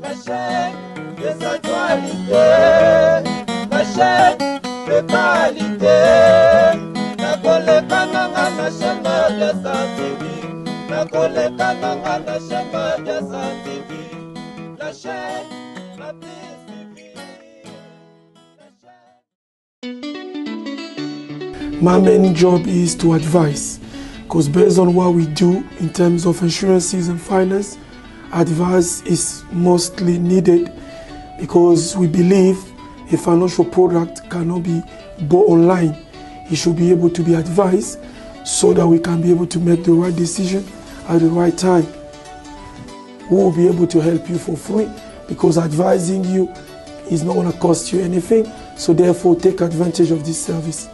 ma chère, les actualités, la chère, les qualités. Nakoleka nanga na shema la santivi, nakoleka nanga na shema ya santivi, la TV. La piste. My main job is to advise because based on what we do in terms of insurances and finance, advice is mostly needed because we believe a financial product cannot be bought online. It should be able to be advised so that we can be able to make the right decision at the right time. We will be able to help you for free because advising you is not going to cost you anything. So, therefore, take advantage of this service.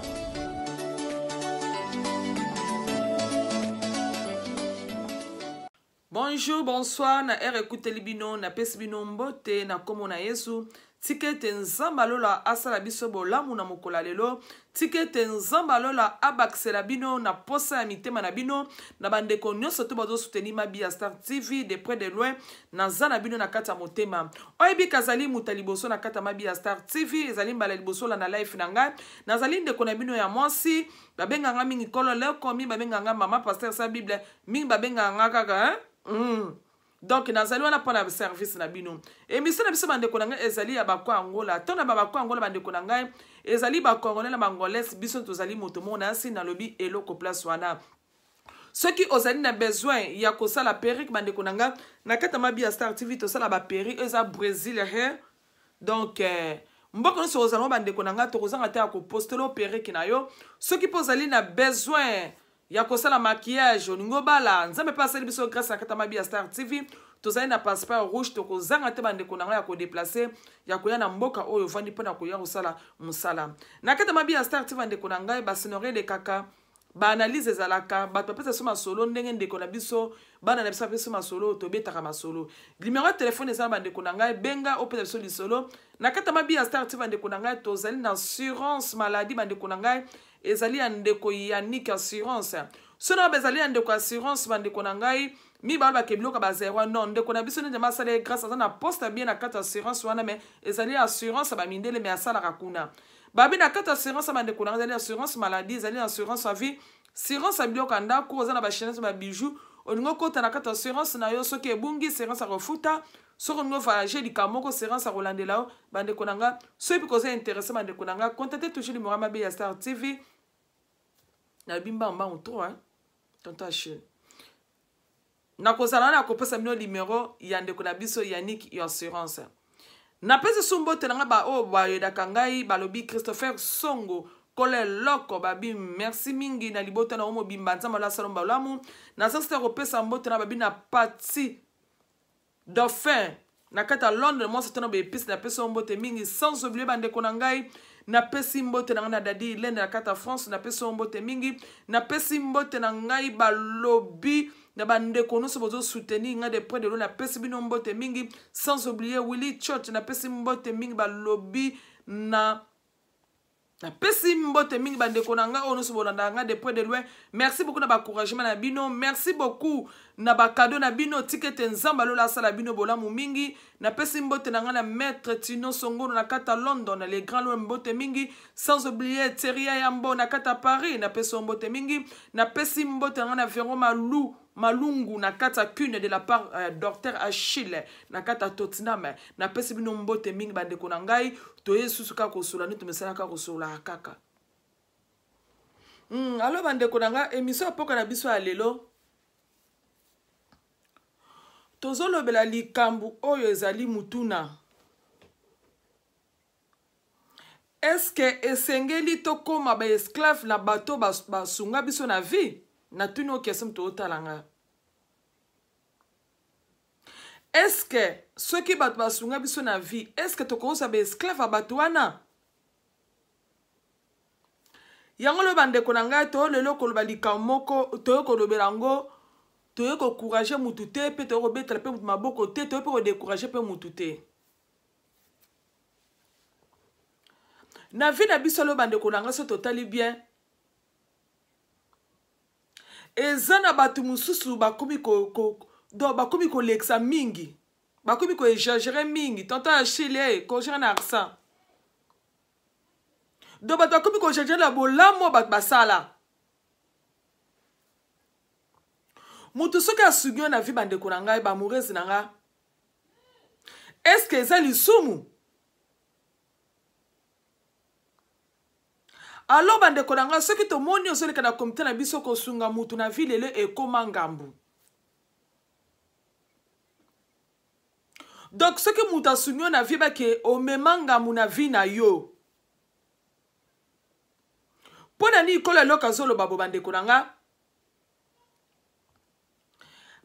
bonjour bonsoir na ere ekuteli bino napesi bino mbote na nkombo na yesu tika ete nzambe alola asala biso bolamu na mokolo ya lelo tika ete nzambe alola abakisela bino na posa ya mitema na bino na bandeko nyonso to bazosuteni mabi ya star tv de près de loin naza na bino na kati ya motema oyebika azali moto ya liboso na kati ya mabi ya star tv ezali mbala liboso olanda life na ngai nazali ndeko na bino ya mwasi babenganga mingi kolo lekomi babenganga mama paster sa bible mingi babenganga kaka eh? mm. donk nazali wana mpona service na bino émission na biso bandeko na ngai ezali ya bakwa angola ntango na babakwa angola bandeko na ngai ezali bacongolais na bangolaise biso tozali moto moko nasi nalobi eloko place wana soki ozali na besoin ya kosala perrik bandeko na ngai na kati ya mabi ya star tv tosala baperri oyo eza brésil hair donk eh, mboka nyonso ozala ngo bandeko na ngai tokozanga te ya kopostela operrik na yo soki mpo ozali na besoin ya kosala maquillage olingi obala nzambe mpe asali biso grâce na kata mabi ya star tv tozali na passeport rouge tokozanga te bandeko na ngai ya kodeplace ya koya na mboka oyo ovandi mpona koya kosala mosala na kata mabi ya star tv bandeko na ngai basenore elekaka baanalyse ezalaka bato bapesa biso masolo ndenge ndeko na biso bana na biso bapesa biso masolo tobetaka masolo numero ya telefone eza na bandeko na ngai benga opesa biso lisolo na kata mabi ya star tv bandeko na ngai tozali na assurance maladi bandeko na ngai ezali ya ndeko yanike assurance sono bezali ya ndeko assurance bandeko na ngai mibale bake biloko bazerwa non ndeko na biso nde asala ye grâce aza na poste abie na kati assurance wana me ezali assurance bamindele me asalaka kuna babi na kati assurance bandeko na ngai ezali assurance maladie ezali assurance ya vie assurance ya biloko ya ndako oza na bashenete babiju olingi okɔta na kati assurance na yo soki ebungi assurance ya kofuta soki olingi ovoyage likambo moko assurance ya kolandela yo bandeko na nga soki mpe koza interesse bandeko na nga kontate toujours limorama be ya star tv nalobi mbangombango to hein? tonto achille nakozala wana akopesa bino limero ya ndeko na biso yanik yo assurance napesi so mbote na ngai baoyo oh, bayedaka ngai balobi christopher songo kola eloko babi merci mingi na libota na yo mobimba nzambe ala salomba olamu na sesite kopesa mbote na babi na pati dauphin na kati ya londres mwasi tona boyepisi na pesi yo mbote mingi sans oblie bandeko na ngai napesi mbote na ngai na dadi ilene na kati ya france napesi yo mbote mingi napesi mbote na ngai balobi na bandeko nyonso bozosoutenir ngai de près de lo napesi bino mbote mingi sans oublier willi church napesi mbote mingi balobi na napesi mbote mingi bandeko na nga oyo nyonso bolandaka nga de près de loin merci beaucoup na bacouragement na bino merci beaucoup na bakado na bino tika ete nzambe alola asala bino bolamu mingi napesi mbote na nga na maître tino songono na kati ya london na le grand lo mbote mingi sans oublier teria yambo na kati ya paris napesi yo mbote mingi napesi mbote na nga na veron malu malungu na kati ya pune de la part euh, docteur achille na kati ya tottenham napesi bino mbote mingi bandeko na ngai toye lisusu kaka kosola nde tomesalaka kosolaka kaka mm, alo bandeko na ngai émission apoka na biso ya lelo tozolobela likambo oyo ezali mutuna eske esengeli tokóma baesclave na bato basunga biso na vie na tuni okesi moto otala nga eske soki bato basunga biso na vie eske tokokosa baesclave ya bato wana yango loyo bandeko na ngai toyo lelo koloba likambo moko toyo kolobela yango toyo kokourage motu te mpe toyo kobetela mpe motu maboko te toyo mpe kodekourage mpe motu te na vie na biso loyo bandeko na ngai so totali bien eza na bato mosusu bakomi bakomi kolekisa mingi bakomi koexagere mingi tonton achille e kogere na arsa do bato bakomi koexagere na bolamu bato basala moto soki asungi yo na vi bandeko na ngai bamoureuse na nga eske eza lisumu alo bandeko na ngai soki tomoni ozoleka na komite na biso kosunga motu na vi lelo ekóma ngambu donk soki moto asungi yo na vi bake omema ngambu na vi na yo mpo na nini kolo eloko azoloba bo bandeko na nga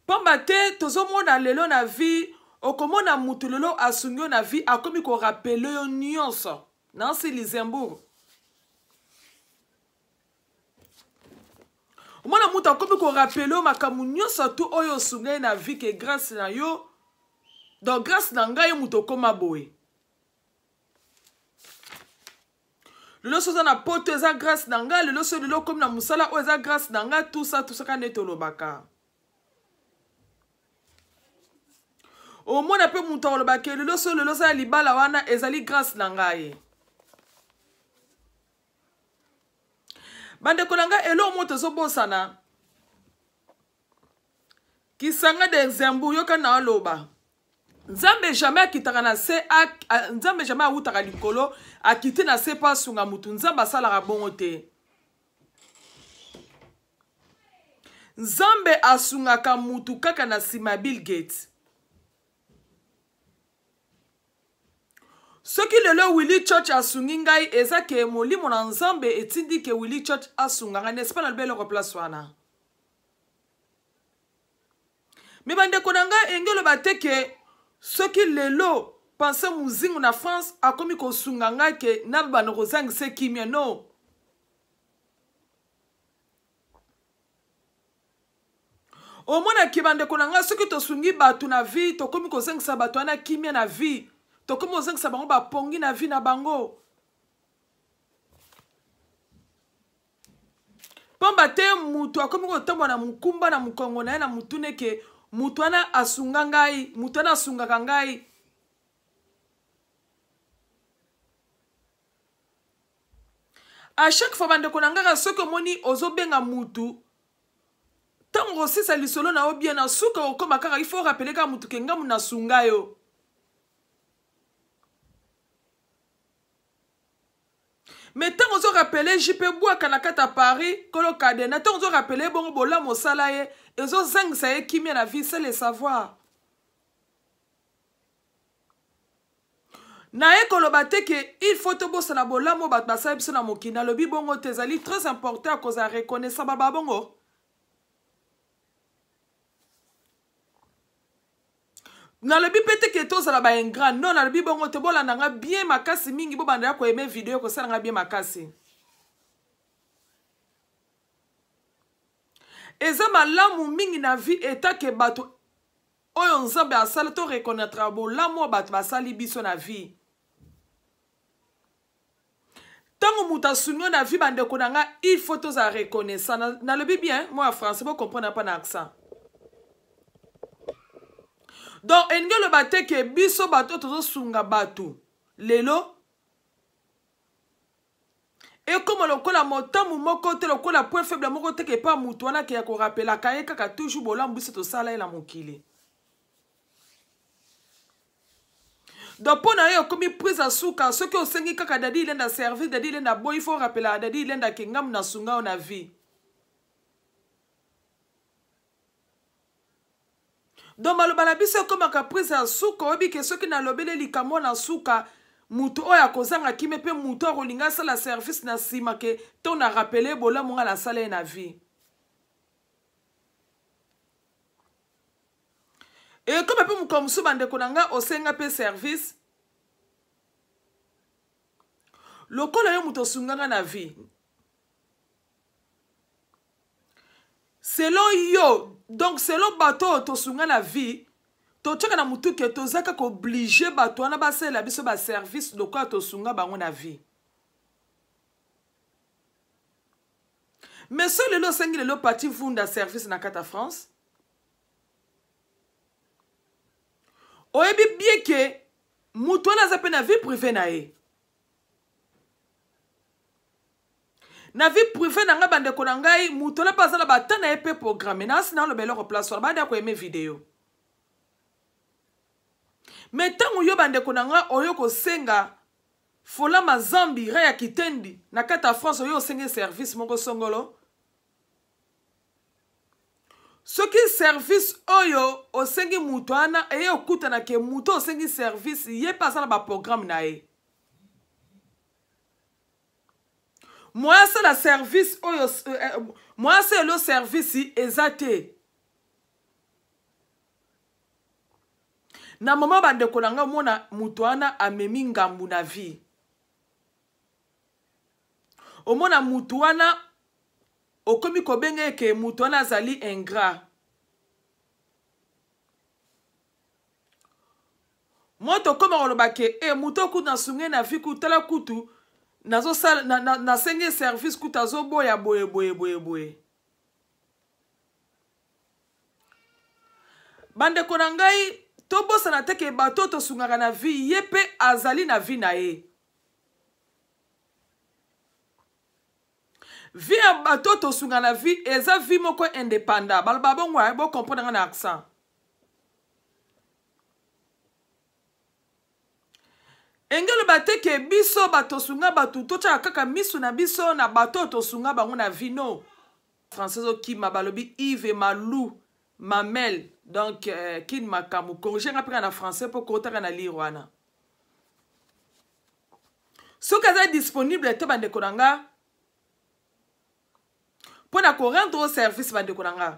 pamba te tozomona lelo na vi okomona motu lelo asungi yo na vi akómi korapele yo nyonso nancy lisembourg mwana moto akomi korapele yo makambo nyonso tu oyo osungai na vi ke grâce na yo donc grâce na ngai moto okóma boye lelo so oza na poto eza grâce na ngai lelo so lelo okomi na mosala oyo eza grâce na ngai tusa tusaka nde tolobaka omona mpe moto akolobaka lelo so lelo oza ya libala wana ezali grâce na ngai bandeko na ngai elo omo tozobosana kisanga de nzembu yokani na aloba nzambe jamai akitaka na se nzambe jamai awutaka likolo akite na se mpo asunga motu nzambe asalaka bongo te nzambe asungaka motu kaka na nsima ya bill gates soki lelo willi church asungi ngai eza ke molimo na nzambe etindi ke willi church asunga ngai nespa nalobi eloko place wana me bandeko na ngai enge oloba te ke soki lelo pense mozingu na france akomi kosunga ngai ke na babana kozangisa ekimia no omonaki bandeko na ngai soki tosungi bato na vie tokomi kozangisa bato wana kimia na vie tokomi ozangisa bango bapongi na vi na bango pamba te mutu akomi kotombwa na mokumba na mokongo na ye na motuna eke mutu wana asunga ngai mutu wana asungaka ngai a chaque fois bandeko na ngai kaka soki omoni ozobenga mutu ntango kosisa lisolo na yo bien na suka okóma kaka ifo orapele kaka mutu ke ngambu nasunga yo me ntango ozorapele jp bwaka na kati ya paris kolo kadena ntango ozorapele ye bongo bolamu osala ye ezozangisa ye kimia na vie sele savoir naye koloba te ke il faut tobosana bolamu oyo bato basali biso na mokili nalobi bongo te ezali très important ya kozala reconnaissant baba bongo nalobi mpe teke tozala baingrat non nalobi bongo tobolanda nga bien makasi mingi bobanda ya koyeme video kosala nga bien makasi eza malamu mingi na vie etake bato oyo nzambe asali to reconnaître bolamu oyo bato basali biso na vie ntango moto asunio na vie bandeko na nga il faut tozala reconnaissant nalobi bien moi ya français bocomprendre mpa na accent donc elingi oloba te ke biso bato tozosunga bato lelo ekoma lokola motambu moko te lokola point faible moko te kepa motu wana keya korapelaka ye kaka toujours bolamu biso tosala ye na mokili donc mpo na ye okomi prise ya suka soki osengi kaka dadi ilenda service dadi ilenda boy fo orapelaka dadi ilendake ngamu na sunga oyo na vie donc maloba na biso ekómaka prise ya suka oyebi ke soki nalobeli likambo na suka motu oyo akozanga kimi mpe motu akolinga asala service na nsima ke to na rapele bolamu nga nasala ye na vie ekoma mpe mokoa mosusu bandeko na ngai osenga mpe service lokola yo moto osunganga na vie selo yo donc selo bato oyo tosunga na vie totyaka na motuke toza kaka oblige bato wana basalela biso baservice lokola tosunga bango na vie mais so lelo osengi lelo parti vunda service na kata france oyebi bie ke motu wana aza mpe na vie prive na ye na vie privé na ngai bandeko na ngai moto na mpe aza na bata na ye mpe programme na asi na aloba eloko place wana bayada koyeme video me ntango yo bandeko na ngai oyo kosenga fola mazambi ra ya kitendi na kati ya france oyo osenge service moko songolo soki service oyo osengi moto wana eye okutana ke moto osengi service ye mpe aza na baprogramme na ye mwa asala service oyo euh, euh, mwa asala service eza te na moma bandeko na ngai omona moto wana amemi ngambu na vie omona motu wana okomi kobenga eke motu wana azali ingrat moto okoma koloba ke e moto okutu na sunge na vi kutu tala kutu nasengi na, na, na service kuta azoboya boye boye boye boye bandeko na ngai tobosana teke bato tosungaka na vi ye mpe azali na vi na ye vi ya bato tosungaka na vi eza vi moko indépenda baloba bongo bokomprendre ngai na accent enge oloba te ke biso batosunga bato totala kaka miso na biso na bato oyo tosunga bango na vino français okima balobi ive malu mamel donc euh, kin makambo corrige nga mpe kaka na français mpo kotaka na lire wana soki aza disponible te bandeko na nga mpo na korendre o service bandeko na nga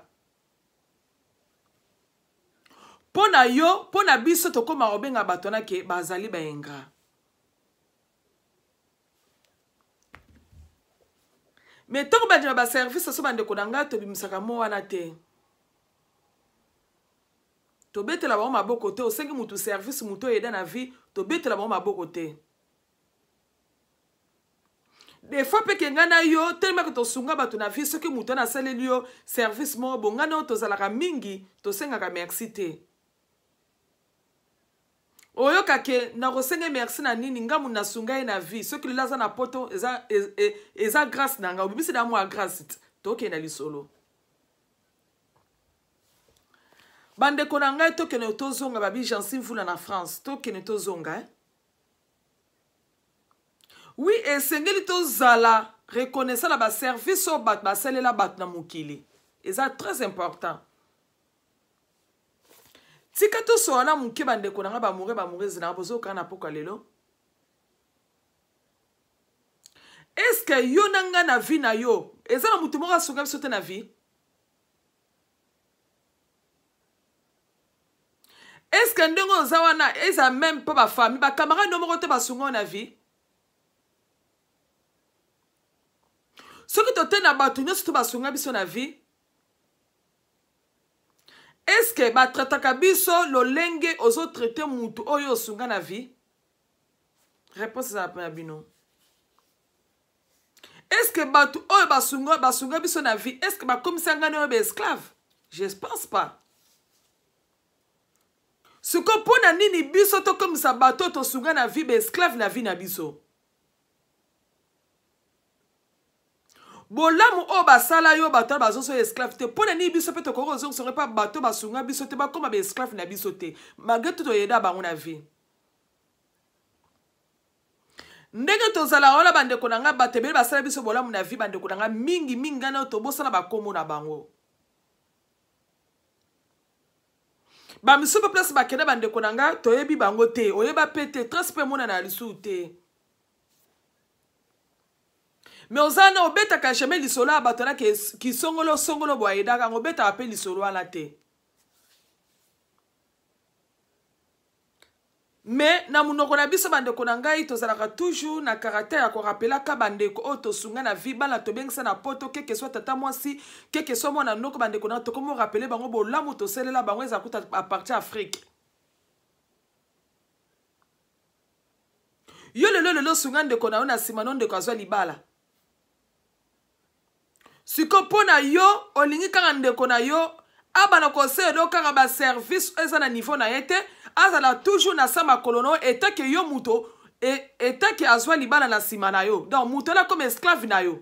mpo na yo mpo na biso tokóma kobenga bato wana ke bazali bayenga me ntongo bandima baservice so bandeko na ngai tobimisaka mo wana te tobetela bango maboko te osengi motu service motu oyeda na vie tobetela bango maboko te des fois mpe kenga na yo telemaka tosunga bato na vie soki motu wana asaleli yo service moko bongana oyo tozalaka mingi tosengaka merci te oyokake nakosenga merci na nini ngambu nasunga ye na vie soki lelo aza na poto eza, eza, e, eza grâce na ngai obimisi na mwa grâce te tokende lisolo bandeko na ngai tokende tozonga babi jansi mvula na france tokende tozonga eh? wi esengeli tozala reconnaissant na baservice oyo bato basalela bato na mokili eza très important tika tosola na moke bandeko na nga bamoure bamourese na nga bozokaka na poka lelo eske yo na nga na vi na yo eza na motu moko asunga biso te na vi eske ndenge oza wana eza meme mpo bafami bakamarade moko te basunga na vi soki tote na bato nyonso to basunga biso na vie eske batrataka biso lolenge ozotraite mutu oyo osunga na vie réponse ezala mpe na bino eske bato oyo basunga, basunga biso na vie eske bakomisa ngai oyo baesclave je pense pas siko mpo na nini biso tokomisa bato oyo tosunga na vie baesclave na vie na biso bolamu oyo basala yo bato wana bazosoyo esclave te mpo na nini biso mpe tokoki ozongisonga mpa bato basunga biso te bakóma baesclave na biso te malgré tout toyeda bango na vie ndenge tozalaka wana bandeko na ngai bato ebele basala biso bolamu na vie bandeko na ngai mingimingi ngai nayo tobosana bakomo na bango bamisu mpe place bakende bandeko na ngai toyebi bango te oyeba mpe te transe mpe emonana ya lisusu te me oza wana obetaka jamai lisolo ya bato wana kisongolosongolo boye ayedaka yango obetaka mpe lisolo wana te me na monoko na biso bandeko na ngai tozalaka toujours na karaktere ya korapelaka bandeko oyo tosunga na vi bana tobengisa na poto keke swa tata mwasi keke swa mwana noko bandeko na tokomi orapele bango bolamu tosalela bango ezala kuta apartir afrike yo lelo lelo osunga ndeko na yo na nsima no ndeko azwa libala sikoyo mpo na yo olingi kaka ndeko na yo abana koselelo kaka baservice oyo eza na niveau na ye te azala toujours na sa makolo na yo etake yo moto e, etake azwa libala na nsima na yo donc moto ala koma esclave na yo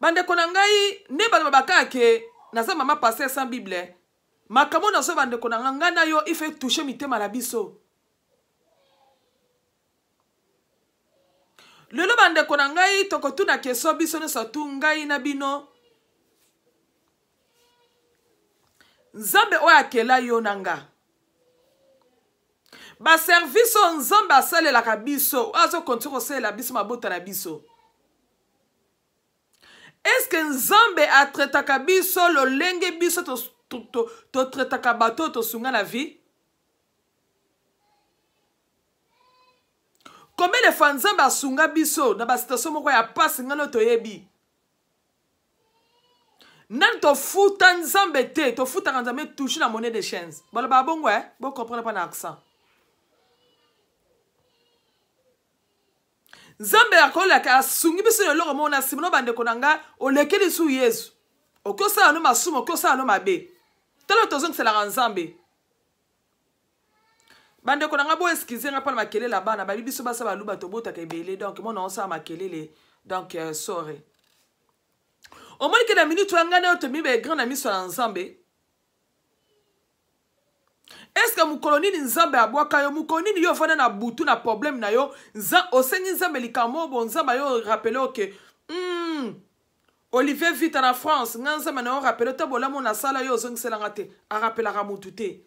bandeko na ngai nde baloba bakaka ke naza mama paster sans bible eh. makambo nazo bandeko na ngai ngai na yo ife touche mitema na biso lelo bandeko na ngai tokotunaka eso biso nyonso tu ngai na bino nzambe oyo akela yo na nga baservise oyo nzambe asalelaka biso oyo azokonti kosalela biso mabota na biso eske nzambe atretaka biso lolenge biso totretaka to, to, to bato oyo tosunga na vie komelefa nzambe asunga biso na basituatio moko ya mpasi ngai no toyebi nani tofuta nzambe te tofutaka nzambe touche na monnaie de chaise balobaka bongo e eh? bocomprendre mpa na accent nzambe akolaka asungi biso na eloko moko na nsima no bandeko na ngai olekeli su yesu oki osala no masumu oki osala no mabe tala tozongiselaka nzambe bandeko na nga bo eskize nga mpona makelele ya bana bayebi biso basa baluba tobotaka ebele donk mona osala makelele donk uh, sore omoni ke na minute wana ngai nayo tomi baegrand na miso na nzambe eske mokolo nini nzambe abwaka yo mokolo nini yo ofanda na butu na probleme na yo osengi nzambe likambo oyo bo nzambe ayo orapele oke mm, olivier vita na france ngai nzambe na yo orapele ota bolamu nasala yo ozongiselanga te arapelaka motu te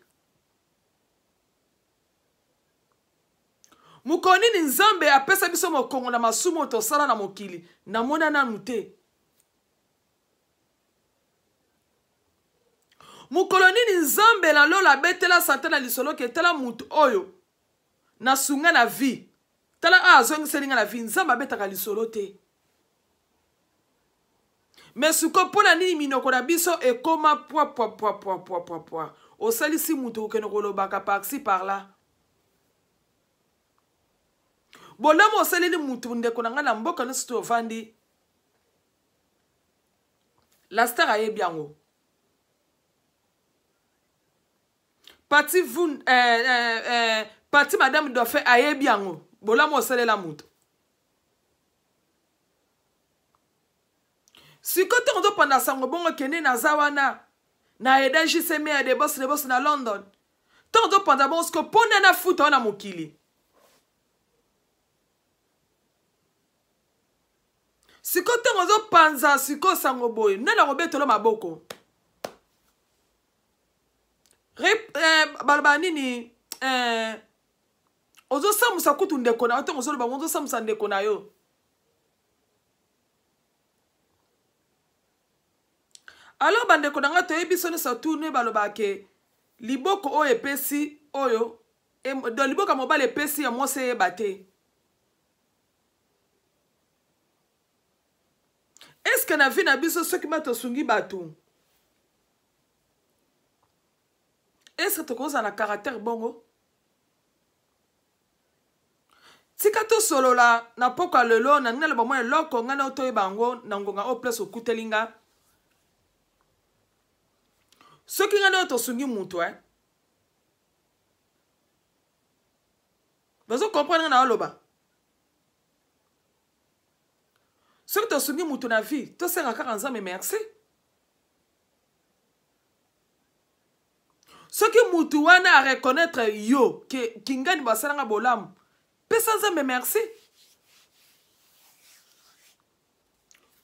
mokolo nini nzambe apesa biso mokongo na masumu oyo tosala na mokili namona nanu te mokolo nini nzambe nalola abetela satan na lisolo ke tala motu oyo nasunga na vi tala oyo ah, azongiseli nga na vi nzambe abetaka lisolo te me suko mpona nini minoko na biso ekóma pwapwapwapwapwapwa osalisi motu kokende kolobaka parci parla bolamu osaleli mutu ndeko na ngai na mboka nyonso to ovandi laster ayebi yango pati vun eh, eh, eh, pati madame dauphin ayebi yango bolamu osalela mutu sikoyo ntongo topanda sango bongo kende naza wana na eda jcma ya e, debos debos na london ntongo topanda bongo siko mpo nde nafuta wana mokili sikoyo ntango ozopanza sikoyo sango boye nani akobetola maboko eh, baloba nini eh, ozosamusa kutu ndeko na yo ntango ozoloba ngo ozosamusa ndeko na yo alors bandeko na ngai toyebi so nyonso tune balobake liboko oyo epesi oyo don liboko ya mobali epesi ya mwasi eyeba te eske na vi na biso soki ma tosungi bato eske tokozala na caractere bongo tika tosolola na poko ya lelo na ndenge naloba mwa eloko ngai nao toyeba yango na ngonga oyo place okuteli nga soki ngai nao tosungi motu e eh? bazokomprendre ngai na oloba soki tosungi moto na vie tosenga kaka nzambe merci soki motu wana areconnaitre yo ke kingani basalanga bolamu pesa nzambe merci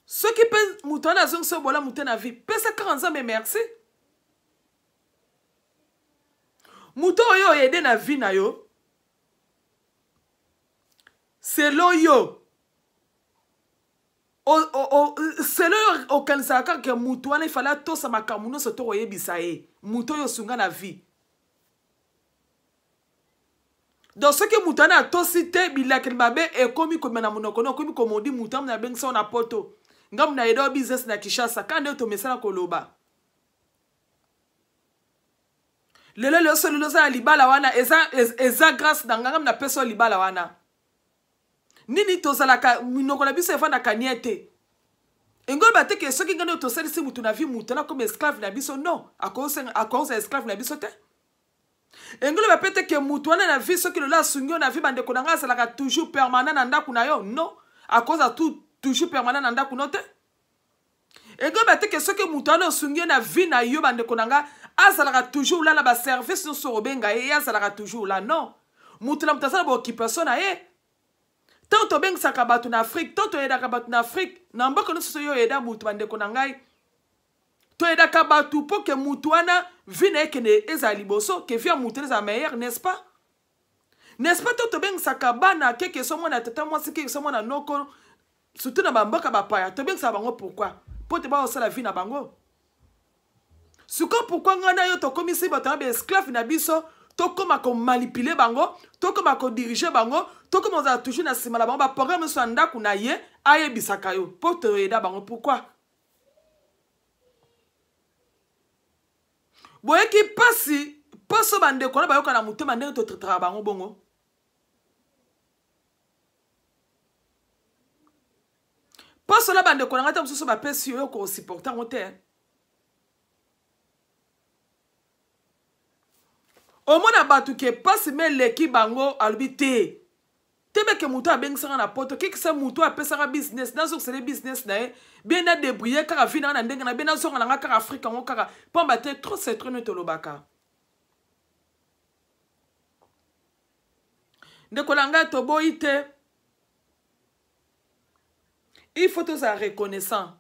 soki mpe moto wana azongisa yo bolamu te na vie pesa kaka nzambe merci moto oyo oyede na vie na yo selo yo selo oyo okanisaka kaka motu wana efale atosa makambo nyonso to koyebisa ye motu oyo osunga na vie don soki motu wana atosi te bilakeli mabe ekómi komema na monoko na okómi komodi motu amu na abengisa oyo na poto ngambu na yeda oyo business na kinshasa kaka nde tomesana koloba lelo leoso lelo oza na libala wana eza grâce na ngangambu na pesa oyo libala wana nini tozalaka minoko na biso evandaka nie te engoloba teke soki ngai oyo tosalisi mutu na vi mutu nakoma esclave na biso non akozwa esclave na biso te engoloba mpe teke mutu wana na vi soki lelo asungi yo na vi bandeko na ngai azalaka toujours permanent na ndako na yo non akozwa tu toujours permanent na ndako no te engoloba teke soki mutu wana osungi yo na vi na yo bandeko na ngai azalaka toujours lala baservice nyonso obenga ye ye azalaka toujours la non mutu na moto asala baoccupation na ye ntango tobengisaka bato na afrike ntango toyedaka bato na afrike na mboka nyonso oyo oyeda motu bandeko na ngai toyedaka bato mpo ke motu wana vi na ye kende ezala liboso ke vi ya motu wana ezala meilleur n'est ce pas n'est ce pas ntango tobengisaka bana keke so mwana tata mwasi keke so mwana noko surtout na bamboka bapaya tobengisaka bango pourkui mpo te baosala vi na bango sikoyo pourkui ngai na yo tokomisi bato na baesclave na biso tokóma komanipule bango tokóma kodirige bango tokóma kozala toujours na nsima na bango baprograme nyonso ya ndako na ye ayebisaka yo mpo toyeda bango pourkui boyeki mpasi mposo bandeko na bayoka na motema ndenge totrataka bango bongo mposo na bandeko na ngai te mosusu bapesi yo yo kosuporte yango te omona bato ke mpasi me eleki bango alobi te tebeke motu abengisaka na poto kikisa motu apesaka business nazokisele business na ye bie nadebrouye kaka vi nanga na ndenge na bie nazonga nanga kaka afrika yango kaka pamba te tro setro ne tolobaka ndeko na ngai toboyi te il faut tozala reconnaissant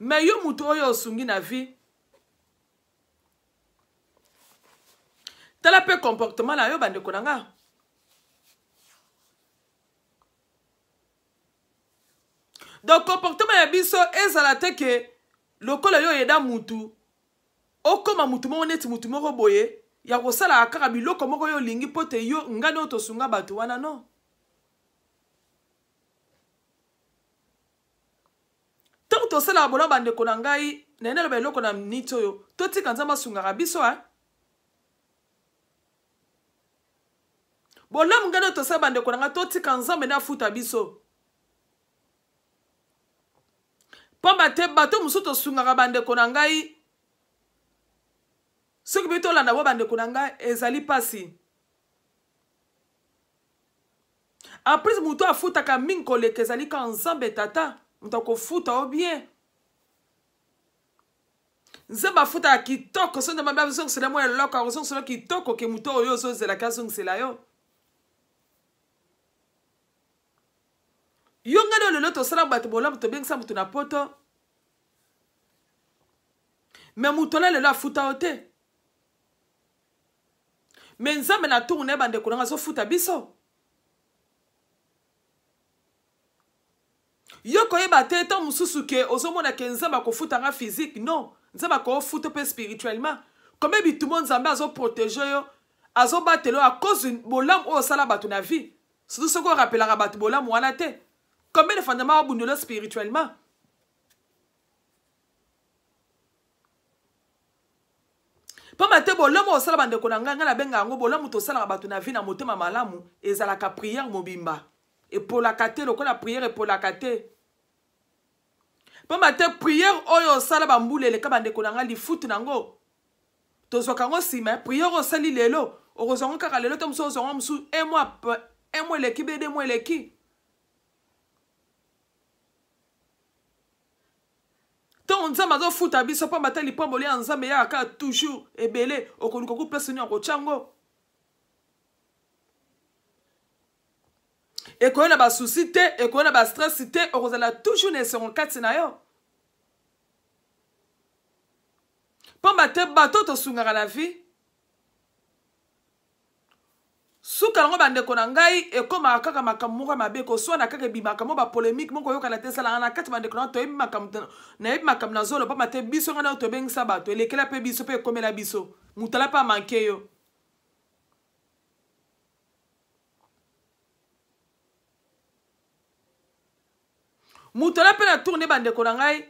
me yo motu oyo osungi na vie tala mpe comportement na yo bandeko na nga donc comportement ya biso ezala te ke lokola yo oyeda mutu okóma mutu moko neti mutu moko boye ya kosalaka kaka biloko moko yo olingi mpo te yo ngani oyo tosunga bato wana no ntango tosalaka bolwa bandeko na ngai nayenaloba eloko na miniti oyo totika nzambe asungaka biso a eh? bolamu ngai nde tosala bandeko na ngai totika nzambe nde afuta biso mpo bate bato mosusu tosungaka bandeko na ngai soki mpe tolanda bo bandeko na ngai ezali mpasi apres moto afutaka mingi koleka ezali ka nzambe tata moto akofuta o oh bien nzambe afutaka kitoko so nzambe abisongisela mwa eloko akosongisela kitoko ke moto oyo ozozelaka azongisela yo yongani oyo lelo tosala bato bolamu tobengisa motu na poto me motu ala lelo afuta yo te me nzambe na ntungu na ye bandeko nanga azofuta biso yo koyeba te ntan mosusu ke ozomona ke nzambe akofuta nga physique non nzambe akofuta mpe spirituellement kome bitumo nzambe azoprotege yo azobatela yo a cause bolamu oyo osala bato na vie surtout soki orapelaka bato bolamu wana te Combien de Fandama Abundolo spirituellement pamba te bolamu osala bandeko na ngai ngai nabenga yango bolamu tosalaka bato na vi na motema malamu ezalaka priere mobimba epolaka te lokola priere epolaka te pamba te priere oyo osala bambula eleka bandeko na ngai lifutu na yango tozwaka yango nsima priere oyo osali lelo okozwa yango kaka lelo te mosusu ozwa yango mosusu un mois eleki bede mwa eleki ntango nzambe azofuta biso mpo batali pambo lia nzambe eyaka kaka toujours ebele okoluka ku place nini ya kotya ngo ekoya na basusi te ekoya na bastresi te okozala toujours na esengo kati na yo pamba te bato tosungaka na vie suka yango bandeko na ngai ekómaka kaka makambo moko ya mabe koswana kaka ebimaka mo bapolémike moko oyokana te esalanga na kati bandeko na toyebi makambo nayebi makambo nazolopama te biso ngai nayo tobengisa bato elekela mpe biso mpe ekómela biso mutala mpe amanke yo mutala mpe na tourne bandeko na ngai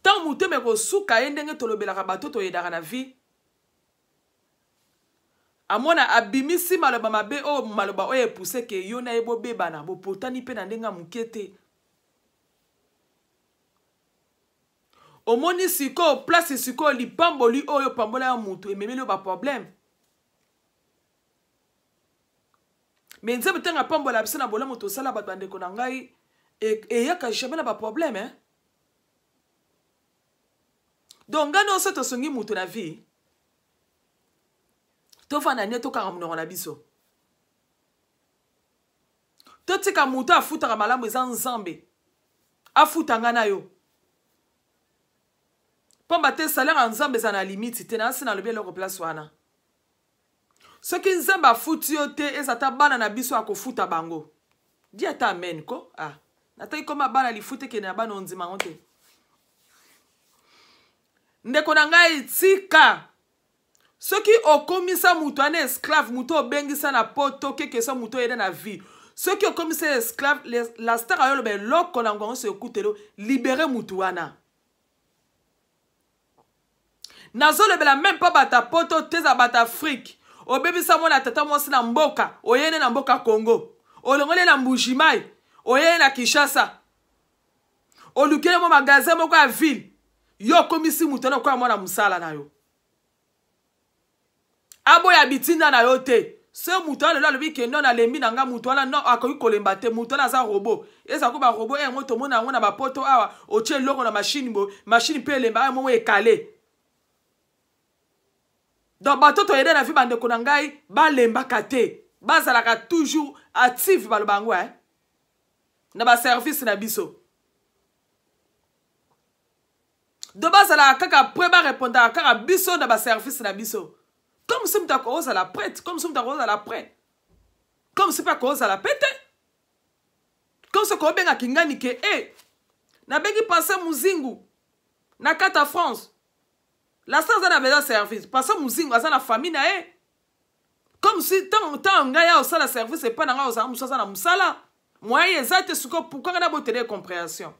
ntango motema ekosuka ye ndenge tolobelaka bato toyedaka na vie amona abimisi maloba mabe oyo maloba oyo epuse ke yo na ye bobebana bopotani mpe na ndenge ya moke te omoni sikoyo place sikoyo lipamboli oyo pambola yo motu ememeli yo baproblème me nzambe ntango apambola biso na bolamu tosala bato bandeko na ngai e, eyaka jamai na baproblème donc ngai nyonso tosongi motu na vie tofanda ne tokanga monoko na biso totika moto afutaka malamu eza nzambe afuta nga na yo pamba te salaire ya nzambe eza na limiti te na asi nalobi eloko place wana soki nzambe afuti yo te eza ata bana na biso akofuta bango di ata amen ko ah nataki koma bana lifu te kende na bana ondimango te ndeko na ngai tika soki okomisa moto wana esclave moto obengisa na po to kekesa moto oyede na vie soki okomisa esclave la star ayo oloba eloko na ngongo nyonso ekutelo libere motu wana nazolobela meme mpo bato poto teza bato afrike obebisa mwana tata mwasi na mboka oyene na mboka congo olongole na mbujimai oyene na kinshasa olukele mwa magasin moko ya ville yo okomisi motu wana okoya mwana mosala na yo aboya bitinda na yo te se moto wana lelo alobi ke non alembi na ngai moto wana non akoki kolemba te moto wana aza robo ezala ko barobo yango eh, tomona yango na bapoto awa otie eloko na mashine bo mashine mpe elemba ayo mongo ekale donc bato toyede na vi bandeko na ngai balembaka te bazalaka toujours active baloba yango e na baservice na biso donc bazalaka kaka pre barepondaka kaka biso na baservice na biso comme si mutu akozala prêtre comme si mutu akozala prêtre comme si mpe akozala pe te comme soki obengaki ngani ke e nabengi pase mozingu na kata france lasa aza na beza service pase mozingu aza na famille na ye comme si ntango ngai aosala service epai na ngai ozala mosu aza na mosala moyen eza te sikoy pourkui ngai nabotele compréhension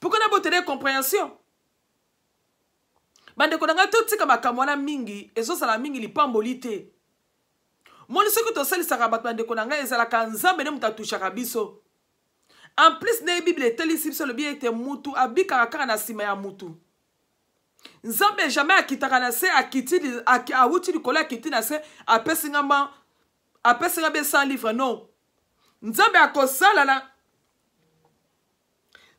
pourkui nabotele compréhension bandeko na ngai totika makambo wana mingi ezozala mingi lipamboli te moni soki tosalisaka bato bandeko na ngai ezalaka nzambe nde moto atushaka biso en plus nde bible etelisi biso elobi ete mutu abikaka kaka na nsima ya mutu nzambe jamai akitaka na se akiti awuti likolo akiti na se apesinga mba apesinga mbe 100 livre non nzambe akosala na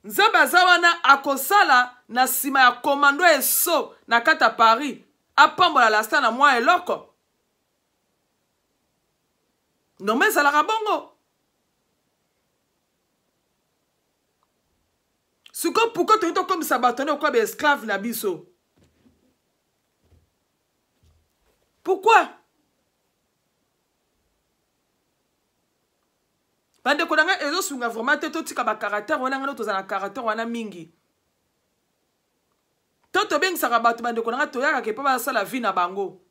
nzambe aza wana akosala na nsima ya komando eso na kati ya paris apambola lasta na mwa eloko norma ezalaka bongo sikoyo pourkui toki tokomisa bato ane okwa baesclave na biso pourkui bandeko na ngai ezosunga vraiment te totika bacaractere wana ngai no tozala na caractere wana mingi to tobengisaka bato bandeko na ngai toyakake mpo basala vi na bango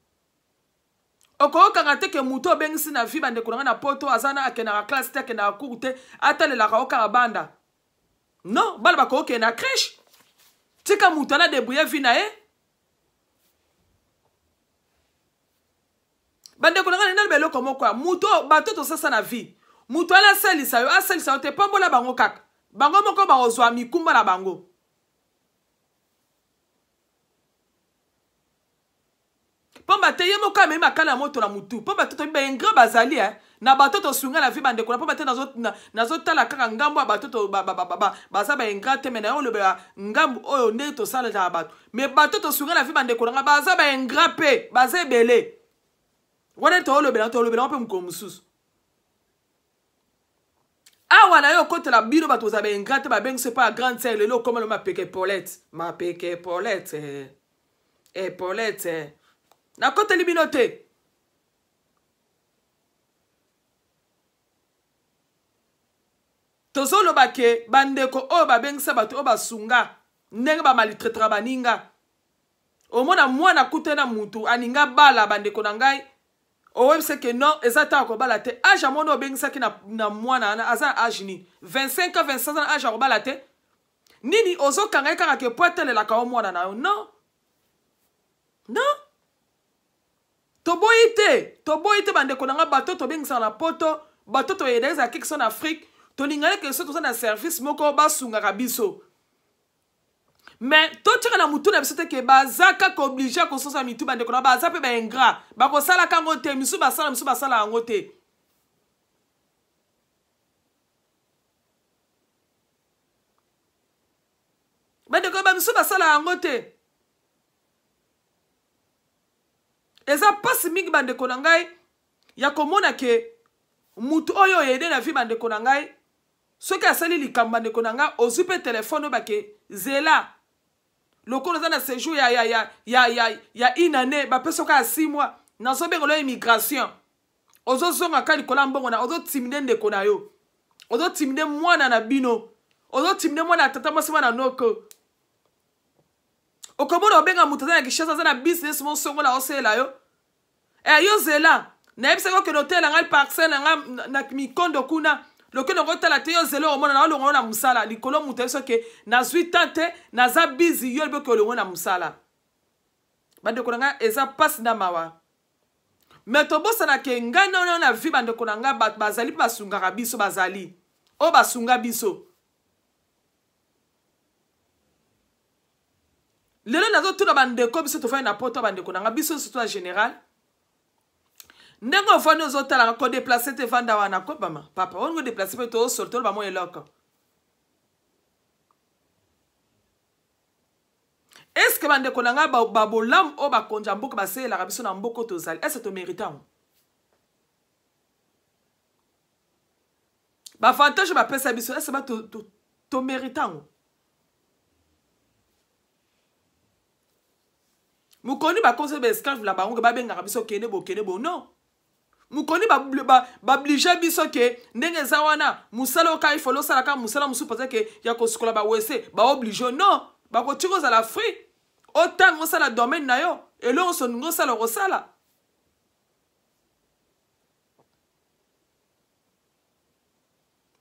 okoyokanga te ke motu obengisi na vi bandeko na ngai na poto aza na akendaka classe te akendaka cour te atalelaka okaka banda non bana bakokokende na crèche tika motu ana debrouye vi na ye bandeko na ngai nena beloko moko ya motu bato tosasa na vi moto wana asalisa yo asalisa yo te pambola bango kaka bango moko bakozwa mikumba na bango pamba te ye moko amemi makala ya moto na motu pamba te toyebi baengre bazali e na bato tosunga na vi bandeko na pamba te nazotala kaka ngambo ya bato baza baengre te me na yo olobela ngambu oyo nde tosalaka bato me bato tosunga na vi bandeko nanga baza baengre mpe baza ebele wana toolobela toolobela ngo mpe mokolo mosusu awa na ye okotela bino bato oza baingra te babengisi mpo ya grande sere lelo okomela mapeke paulette mapeke paulette e eh, paulette eh. nakoteli bino te tozoloba ke bandeko oyo babengisa bato oyo basunga ndenge bamaltretera baninga omona mwana akutana mutu aninga bala bandeko na ngai oyebisa ke non eza ta ya kobala te age amoni obengisaki na, na mwana wana aza na age nini 25 25 na age ya kobala te nini ozokanga ye kaka ke po etelelaka yo mwana na yo non non toboyi te toboyi te bandeko na nga bato tobengisaka na poto bato toyedaki so na afrike tolingani ke so toza na service moko basungaka biso me totika na mutu na biso te ke baza kaka oblige ya kososa mitu bandeko na baza mpe baingrat bakosalaka yango te misu basala misu basala yango te bandeko bamisu basala yango te eza mpasi mingi bandeko na ngai ya komona ke mutu oyo oh, oyede na vi bandeko na ngai soki asali likambo bandeko na ngai ozwi mpe telefone oyo bake zela lokola oza na séjour ya, ya, ya, ya, ya, ya une année bapesa kaka six mois nazobengela yo immigration ozozonga ka likolo ya mbongo na ozotimide ndeko na yo ozotimide mwana na bino ozotimide mwana ya tata mwasi mwana noko okomona obenga moto aza na kishasa aza na business mosongola osalela yo e yo zela nayebisaki okende otelanga parcele nanga na mikondo kuna lokende okotala te yo ozeli okomona na olongo na mosala likolo moto yebi soki nazwi tan te naza bizi yo olibi oke olongo na mosala bandeko na ngai eza mpasi na mawa me tobosanake ngai nano na vi bandeko na ngai bato bazali mpe basungaka biso bazali oyo basunga biso lelo nazotuna bandeko biso tofani na poto ya bandeko na ngai biso nyonso to ya général ndenge ofani ozotalaka kodeplace te vanda wana kobama papa oni kodeplace mpe toosolo toloba mo eloko eske bandeko na ngai babolamu oyo bakonja mboka baselelaka biso na mboka oyo tozali ese tomeritango bavantage oyo bapesa biso ese ba tomeritango mokoni bakonse baesclave na bango ke babengaka biso kende bo kende bo non mokoni bablige biso ke ndenge eza wana mosala oyo ka ifole osalaka mosala mosusu mpenza ke ya kosukola bawese baoblige non bakotika ozala fri otanga osala domaine na yo eloko so ndingi osala okosala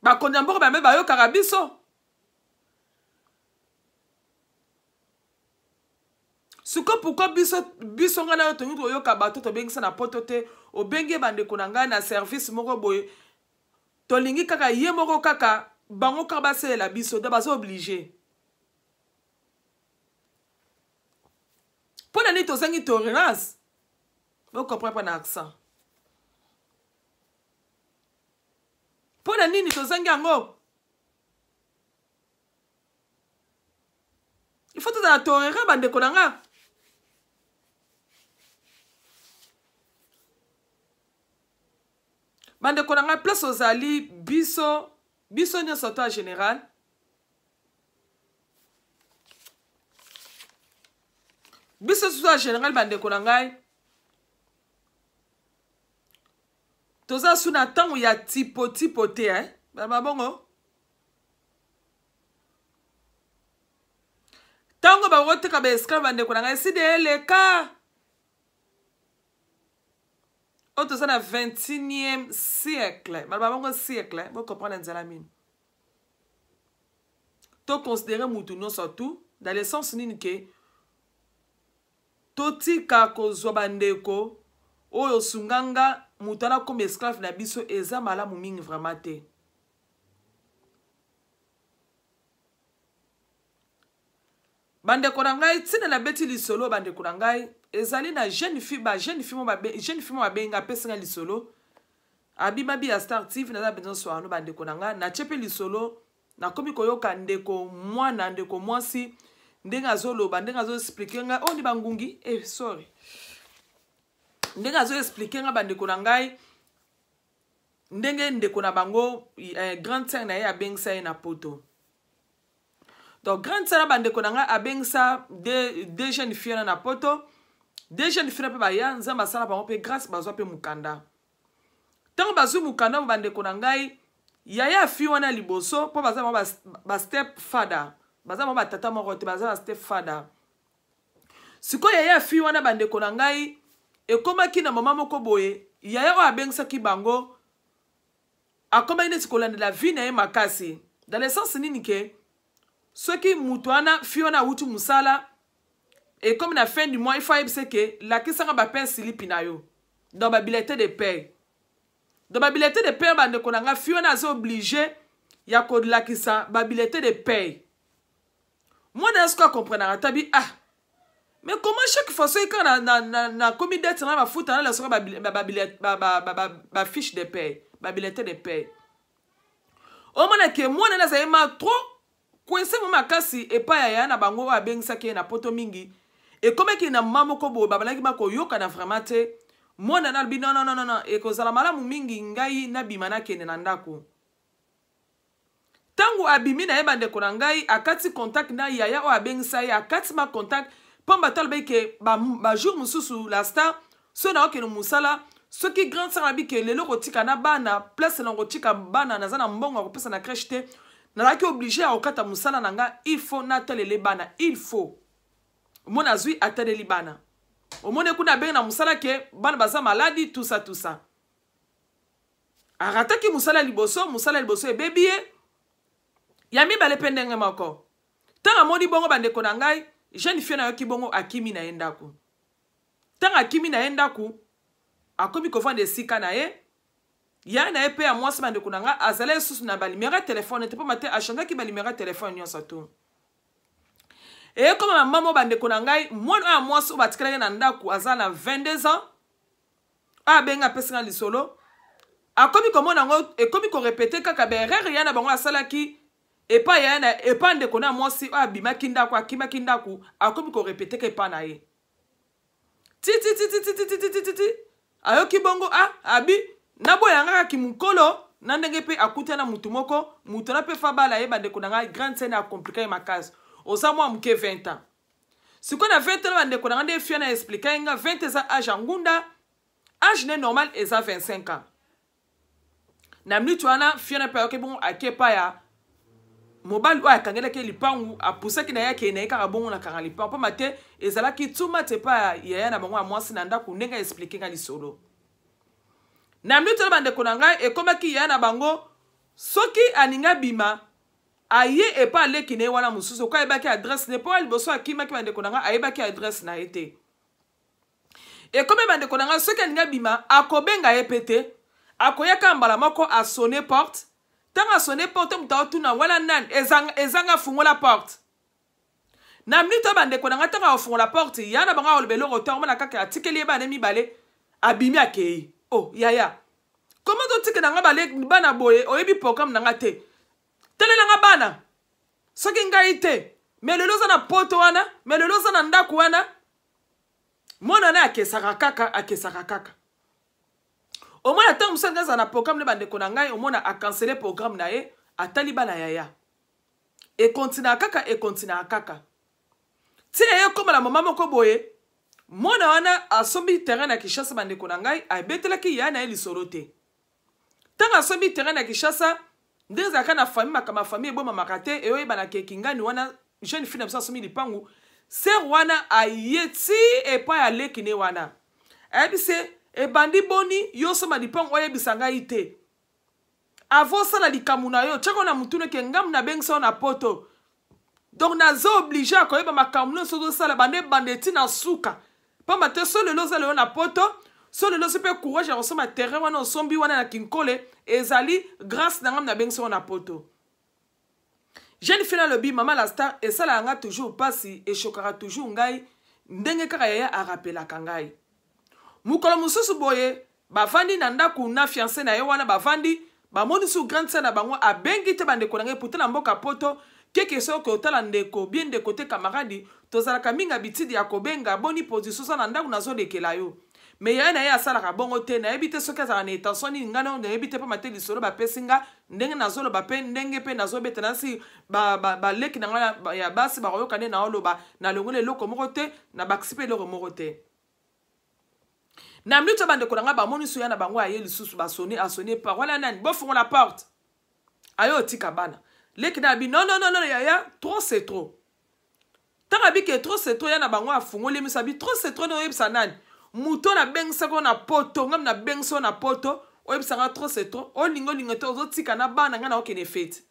bakonzi ya mboka bambe bayokaka biso sikoyo pourkui biso biso ngai na yo tongi toyoka bato tobengisa na poto te obenge bandeko na ngai na service moko boye tolingi kaka ye moko kaka bango kaka basalela biso te baza oblige mpo na nini tozangi tolérance bocomprend mpa na accent mpo na nini tozangi yango il faut tozala tolérant bandeko na ngai bandeko na ngai place ozali biso biso nyonso to ya général biso susu ya général bandeko na ngai toza su na ntango ya tipotipo te eh? bamabongo ntango bakoteka baesclave bandeko na ngai sidi eleka oyo toza na 21e siècle maloba bango siècle eh? bokomprendre nzela mini toconsidere mutu nyonso tu dans le sens nini ke totika kozwa bandeko oyo sunganga moto anakoma esclave na biso eza malamu mingi vraimen te bandeko na ngai ntina nabeti lisolo bandeko na ngai ezali na jeune fi bajeune fi jeune fi mo babenga apesinga lisolo abimabi ya star tv naza mpenza nyonso wano bandeko na ngai natie mpe lisolo nakomi koyoka ndeko mwana ndeko mwasi ndenge azoloba ndenge azoexplike ngai oyo oh, ndi bangungi eh, sorry ndenge azoexplike ngai bandeko na ngai ndenge ndeko na bango eh, grand sir na ye abengisa ye na poto donc grand sir na bandeko na ngai abengisa deux jeunes fille na na poto de jeune frère mpe baya nzambe asala bango mpe grâce bazwa mpe mokanda ntango bazwi mokanda mo bandeko na ngai yaya afi wana ya liboso mpo baza bango bastep fada baza bango batata moko te baza bastep fada sikoyo yaya afi wana bandeko na ngai ekomaki na mama moko boye yaya oyo abengisaki bango akomaki neti kolandela vi na ye makasi dans le sens nini ke soki moto wana fi wana awuti mosala ekomi na fin du mois ifa yebisa ke lakisaka bapain silipi na yo dans babilete de paye dans babilete de paye bandeko na nga fi wana aza oblige ya kolakisa babilete de paye mwana esiko akomprenaka tabi ah mais comment chaque façon ekaka nakomi dete na bafuta nalasaka bafiche de paye babilete de paye omona oh, ke mwana nazali ma trop kwese mo makasi epai ya ya na bango oyo abengisaki ye na poto mingi ekomaki na ma moko boye babalaki bakoyokana vraimen te mwana na alobi nonnn ekozala malamu mingi ngai nabima nakende na ndako ntango abimi na ye bandeko na ngai akati contact na yaya oyo abengisa ye akati ma contact mpo bato alobaki ke bajour mosusu la star so naokende mosala soki grand sara nabi ke lelo kotika na bana place na kotika bana naza na mbongo ya kopesa na crèche te nazalaki oblige ya kokata mosala na nga il faut natalele bana il faut omoni azwi ateleli bana omoni kuna abengi na mosala ke bana baza maladi tusa tusa arataki mosala ya liboso mosala ya liboso ebebi ye ya mibale mpe ndenge moko ntango amoni bongo bandeko na ngai jeune fie nayoki bongo akimi na ye ndako ntango akimi na ye ndako akomi kovanda esika na ye ya na ye mpe ya mwasi bandeko na ngai azala lisusu na balimera telefone te mpo mate ashangaki balimera telefone nyonso to eyekoma na mama oyo bandeko na ngai mwana oyo ya mwasi oyo batikela ye na ndako aza na 22 ans oyo ah, abenga apesinga lisolo akomi ah, komona yango ekomi korepete kaka baerreur ya na bango asalaki epai ya na epai ndeko na mwasi oyo ah, abimaki ndako akimaki ndako akomi korepete ka epai na ye tititititititititi ayoki bongo a abi naboyanga kaki mokolo na ndenge mpe akutana motu moko motu wana mpe fa bala ye bandeko na ngai grande scene ya komplika ye makasi oza mwa moke 20 ans sikoyo na 20 na bandeko na nga nde fia na explike nga 20 eza age ya ngunda age ne normal eza 25 ans na miniti wana fia na mpe ayoki bongo ake epa ya mobali oyo akangelaki lipangu apusaki na ye akee na ye kaka bongo na kanga lipangu mpoma te ezalaki tuma te epa ya yaya na bango ya mwasi na ndako ndenge aexplike nga lisolo na miniti wana bandeko na ngai ekomaki yaya na bango soki aninga bima aye epa aleki na ye wana mosusu oko ayebaki adresse na ye mpo wa liboso akimaki bandeko na nga ayebaki adresse na ye te ekomi bandeko na nga soki alingi abima akobenga ye mpe te akoyaka mbala moko asone porte ntango asone porte moto aotuna wala nani ezanga, ezanga fungola porte na minute oyo bandeko na nga ntango aofungola porte ya na bango aoloba eloko te omona kaka atikeli ye bane mibale abimi akei o oh, yaya koma totikela nga bana boye oyebi programme na nga te telelanga bana soki ngai te me lelo oza na poto wana me lelo oza na ndako wana mwana na akesaka kaka akesaka kaka omona ntango mosali azala na programme nde bandeko na ngai omona akansele programme na ye atali bana yaya ekontinaa kaka ekontinaa kaka ntina ye okomala mama moko boye mwana wana asombi terrain na kinshasa bandeko na ngai abetelaki yaya na ye lisolo te ntango asombi terrain na kinshasa nde ezalaka na fami makambo ya fami ebomamaka te eyoyebanaka ekingani wana jeune fille na biso asombi lipangu ser wana aye ti epai aleki ne wana ayebi se ebandi boni yo soma lipangu oyebisa ngai te avosala likambo na yo tiako na mutuna ke ngambu nabengisa yo na poto donc naza oblige akoyeba makambo nyonso ozosala bando ebanda eti na suka pamba te so lelo ozala yo na poto so lelo so mpe courage ya kosomba terrain wana osombi wana na kinkole ezali grâce na ngai nabengisi ngo na poto jeune fille alobi mama la star esalaka ngai toujours mpasi eshokaka toujours ngai ndenge kaka yaya arapelaka ngai mokolo mosusu boye bavandi na ndako na fiance na ye wana bavandi bamoni su grande sere na bango abengi te bandeko na ngai pota na mboka poto keke soki otala ndeko bie ndeko te kamaradi tozalaka mingi abitidi ya kobenga boni position oza na ndako nazolekela yo me ye na ye asalaka bongo te nayebi te soki azalaka na intention nini ngai nao nayebi te mpo mate lisolo bapesi nga ndenge nazoloba mpe ndenge mpe nazobeta nasi baleki na ngai ya basi bakoyoka nde naoloba nalongola eloko moko te nabakisi mpe eloko moko te na minute bandeko na ngai bamonisi oya na bango aye lisusu basoni asoni parole ya nani bofungola porte aye otika bana leki na yabi nonnonono yaya trop c'est trop ntango abiki trop c'est trop ya na bango afungoli miso abi trop c'est trop nde oyebisa nani moto nabengisaka na poto ngai nabengisa na poto oyebisanga tro se tro olinga olinga te ozotika na bana ngai naokende efete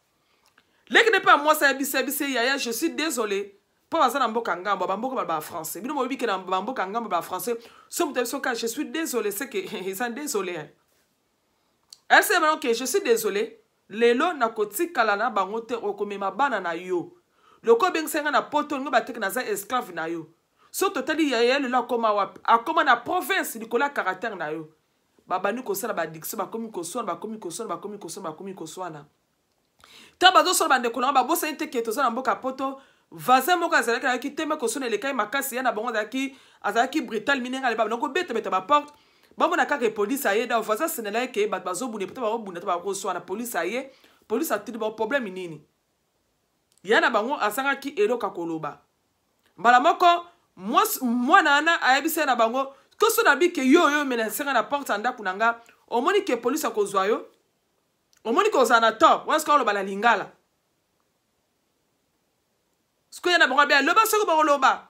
lekende mpe ya mwasi ayebisa yebisa yaya je suis désolé mpo baza na mboka ngambo bamboka balo bafrançais bino moyebike na bamboka ngambo bafrançais so moto ayebiso ka je suis désolé seke eza désolé elsa yebana oke je suis désolé lelo nakotikala na bango te okomema bana na yo lokola obengisa ngai na poto olingi bateke naza esclave na yo so totali ya ye lelo akóma wapi akóma na province likolo ya caractère na yo babandi kosala badiction bakomi koswana bakomi koswana bakomi koswana bakomi koswana ntango bazosala bandeko na ngo babosani te ke toza na mboka poto vasin moko azalaki azalaki teme koswana elekai makasi ye na bango azalaki azalaki brital minenge aleba bango betabeta baporte bamona kaka epolisi aye da vasin asenela ye ke bato bazobunda epota bakobunda te bakoswana polisi aye polisi atili bango probleme nini ya na bango asangaki eloko akoloba mbala moko mwana wana ayebisai na bango koso na bike yo oyo omela nsenga na porte ya ndako na nga omoni ke polisi akozwa yo omoni kozala na top waske olobala lingala sikoya na bango abia loba soki bakoloba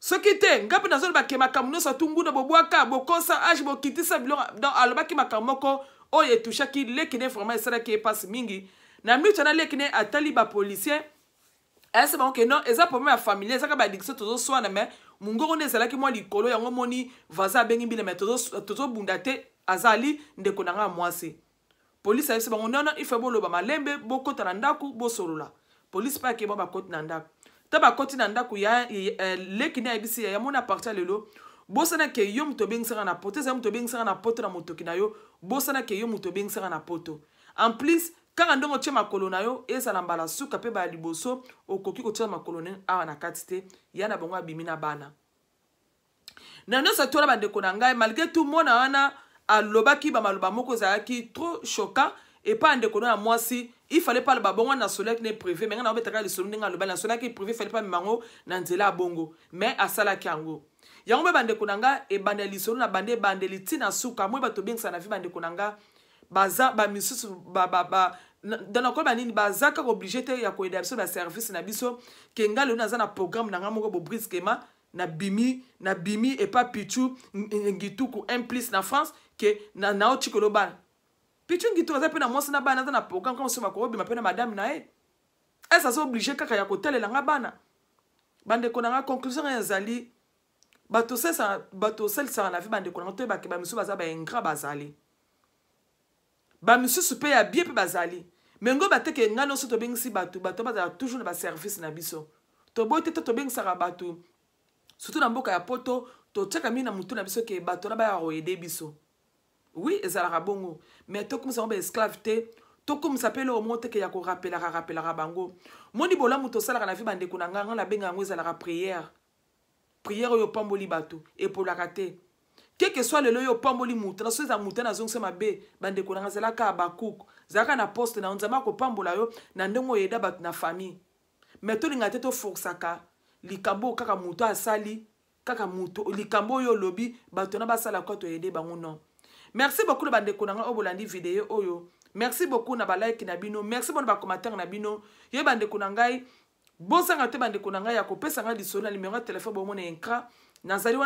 soki te nga mpe nazoloba ke makambo nyonso tunguna bobwaka bokosa age bokitisa biloko donc alobaki makambo moko oyo etushaki lekine vraiment esalaki ye mpasi mingi na minute wana lekine atali bapolisier ese bango ke non eza problème ya familie ezaka baaddiction tozoswana me mongoko nde ezalaki mwa likolo yango moni vaza abengi mbila me tozobunda te azali ndeko na ngai ya mwasi polisi ayebisi bango nono ife boloba malembe bokota na ndako bosolola polisi mpe akeba bakoti na ndako ta bakoti na ndako ya leki nde ayebisi ya mona apartir lelo bosana ke yo moto obengisaka na poto ezali moto obengisaka na poto na motoki na yo bosana ke yo moto obengisaka na poto en plus kaka ndongo otie makolo na yo ezala mbala suka mpe baya liboso okoki kotia makolo nini awa na kati te ya na bango abimi na bana na nyonso atola bandeko na ngai malgré tout mwana wana alobaki bamaloba moko ezalaki trop choquant epai andeko na ya mwasi ifale mpe aloba bongo na solaki na privé me ngai na obetaka lisolo ndenge alobali na solaki privé ifale mpe amema yango na nzela ya bongo me asalaki yango yango mpe bandeko na ngai ebandeli lisolo na bande ebandeli ntina suka moi bato obengisaka na vi bandeko na ngai baza bamisusu ba, dana koyeba nini baza kaka oblige te ya koyeda biso baservice na biso ke nga lelo naza na programme na ngai moko bobriskema nabimi nabimi epa pichu ngituku implice na france ke naotikolo na bana pichu ngituku aza mpe na mwasi na bana aza na programme kama so bakobima mpe na madame na ye ese aza oblige kaka ya kotalela nga bana bandeko na nga conclusion oyo ezali bato osalisaka na vie bandeko na nga toyebake bamisu baza baingra bazali bamisusu mpe ya bie mpe bazali me ngo bateke ngai nyonso tobengisi bato bato bazala toujours na baservice na biso toboyi te to tobengisaka bato surtout na mboka ya poto totiaka mingi na motu na biso ke bato wana bayaka koyede biso wi ezalaka bongo me tokomisa ngo baesclave te tokomisa mpe leo moko teke ya korapelaka rapelaka bango moni bolamu tosalaka na vi bandeko na ngai ngai nabenga yango ezalaka priere priere oyo opamboli bato epolaka te keke soit lelo oyo opamboli mutu na so eza mutu na azongisa mabe bandeko na nga azalaka bakuku azalaka na poste na yo nzambe akopambola yo na ndenge oyeda bato na famille me tolinga te toforsaka likambo oyo kaka motu asali kaka motu likambo oyo olobi bato na basala kwa toyede bango non merci beaucoup na bandeko na nga oyo bolandi video oyo merci beaucoup na balike na bino merci mpona bacommentaire na bino ye bandeko na ngai bozanga te bandeko na ngai ya kopesa ngai lisolo na limero ya telefone bomona encran nazali wana